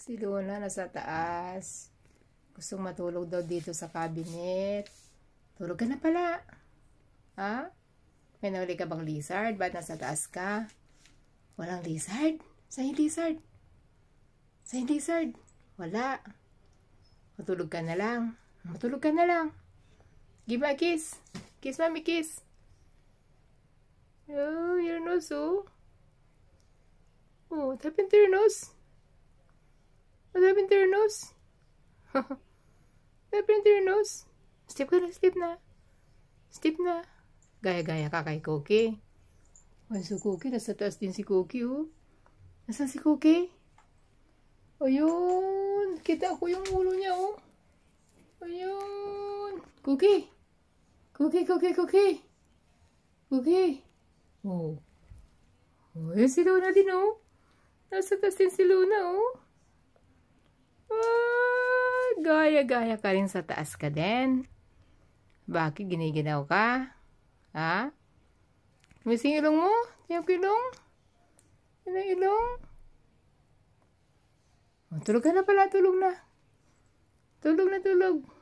Si Luna nasa taas. Gustong matulog daw dito sa cabinet. Tulog ka na pala. Ha? May nahuli ka bang lizard? Ba't nasa taas ka? Walang lizard? Saan yung lizard? Saan yung lizard? Wala. Matulog ka na lang. Matulog ka na lang. Give me a kiss. Kiss mami, kiss. Oh, your nose, oh. Oh, what happened to your nose? nose. What happened to your nose? Sleep ka na, sleep na. Sleep na. Gaya-gaya ka kay Cookie. Ay, so Cookie, nasa taas din si Cookie, oh. Nasaan si Cookie? Ayun, kita ko yung ulo niya, oh. Ayun. Cookie. Cookie, Cookie, Cookie. Cookie. Oh. Oh, si Luna din, oh. Nasa taas din si Luna, oh. Gaya-gaya ka rin sa taas ka din. Bakit giniginaw ka? Ha? Miss ilong mo? Yung ilong? Yung ilong? Oh, tulog ka na pala, tulog na. Tulog na tulog.